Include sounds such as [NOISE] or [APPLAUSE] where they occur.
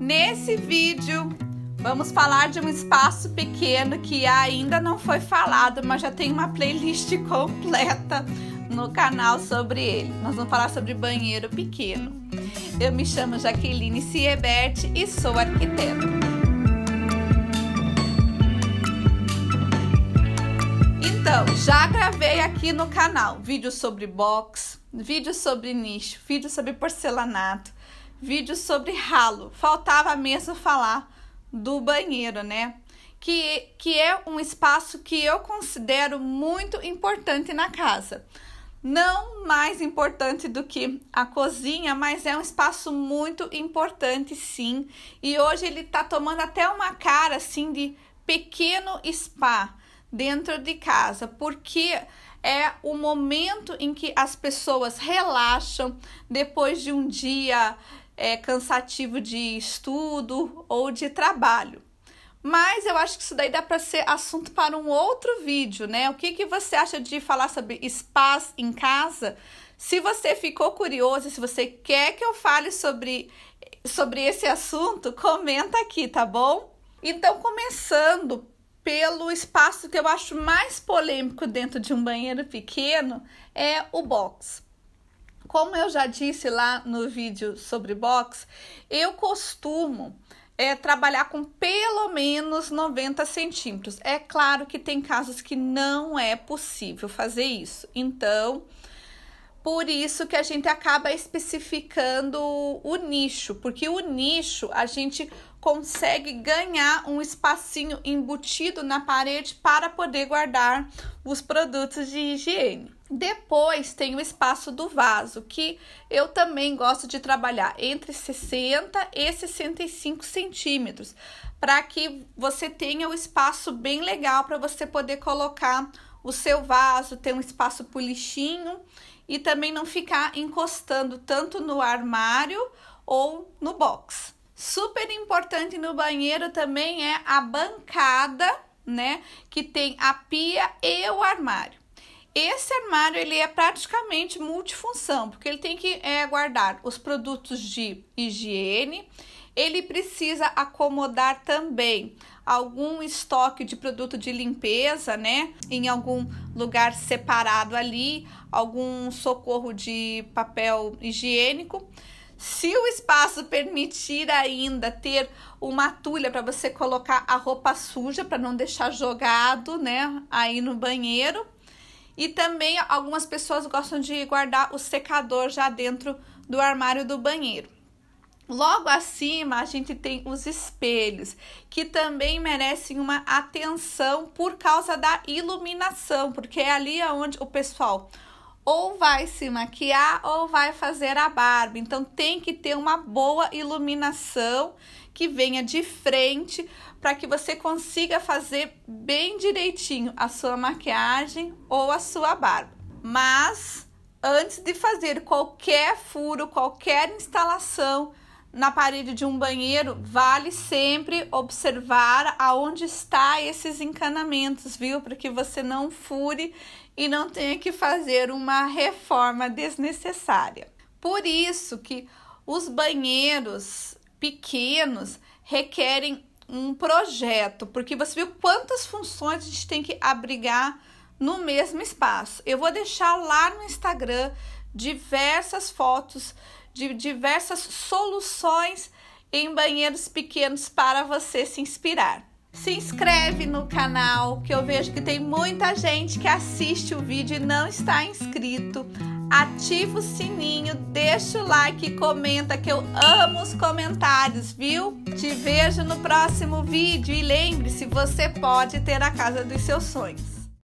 Nesse vídeo, vamos falar de um espaço pequeno que ainda não foi falado, mas já tem uma playlist [LAUGHS] completa no canal sobre ele. Nós vamos falar sobre banheiro pequeno. Eu me chamo Jaqueline Siebert e sou arquiteta. Então, já gravei aqui no canal vídeos sobre box, vídeos sobre nicho, vídeos sobre porcelanato, vídeo sobre ralo. Faltava mesmo falar do banheiro, né? Que, que é um espaço que eu considero muito importante na casa. Não mais importante do que a cozinha, mas é um espaço muito importante, sim. E hoje ele tá tomando até uma cara assim de pequeno spa dentro de casa, porque é o momento em que as pessoas relaxam depois de um dia é, cansativo de estudo ou de trabalho. Mas eu acho que isso daí dá para ser assunto para um outro vídeo, né? O que, que você acha de falar sobre spas em casa? Se você ficou curioso, se você quer que eu fale sobre, sobre esse assunto, comenta aqui, tá bom? Então, começando pelo espaço que eu acho mais polêmico dentro de um banheiro pequeno, é o box. Como eu já disse lá no vídeo sobre box, eu costumo é, trabalhar com pelo menos 90 centímetros. É claro que tem casos que não é possível fazer isso. Então, por isso que a gente acaba especificando o nicho, porque o nicho a gente consegue ganhar um espacinho embutido na parede para poder guardar os produtos de higiene. Depois tem o espaço do vaso, que eu também gosto de trabalhar entre 60 e 65 centímetros, para que você tenha o um espaço bem legal para você poder colocar o seu vaso, ter um espaço pro lixinho e também não ficar encostando tanto no armário ou no box. Super importante no banheiro também é a bancada, né, que tem a pia e o armário. Esse armário ele é praticamente multifunção, porque ele tem que é, guardar os produtos de higiene, ele precisa acomodar também algum estoque de produto de limpeza, né? Em algum lugar separado ali, algum socorro de papel higiênico. Se o espaço permitir ainda ter uma tulha para você colocar a roupa suja para não deixar jogado, né, aí no banheiro, e também algumas pessoas gostam de guardar o secador já dentro do armário do banheiro. Logo acima, a gente tem os espelhos, que também merecem uma atenção por causa da iluminação, porque é ali onde o pessoal ou vai se maquiar ou vai fazer a barba. Então tem que ter uma boa iluminação que venha de frente para que você consiga fazer bem direitinho a sua maquiagem ou a sua barba. Mas antes de fazer qualquer furo, qualquer instalação na parede de um banheiro, vale sempre observar aonde está esses encanamentos, viu? Para que você não fure e não tenha que fazer uma reforma desnecessária. Por isso que os banheiros pequenos requerem um projeto, porque você viu quantas funções a gente tem que abrigar no mesmo espaço. Eu vou deixar lá no Instagram diversas fotos de diversas soluções em banheiros pequenos para você se inspirar. Se inscreve no canal, que eu vejo que tem muita gente que assiste o vídeo e não está inscrito ativa o sininho, deixa o like comenta que eu amo os comentários, viu? Te vejo no próximo vídeo e lembre-se, você pode ter a casa dos seus sonhos.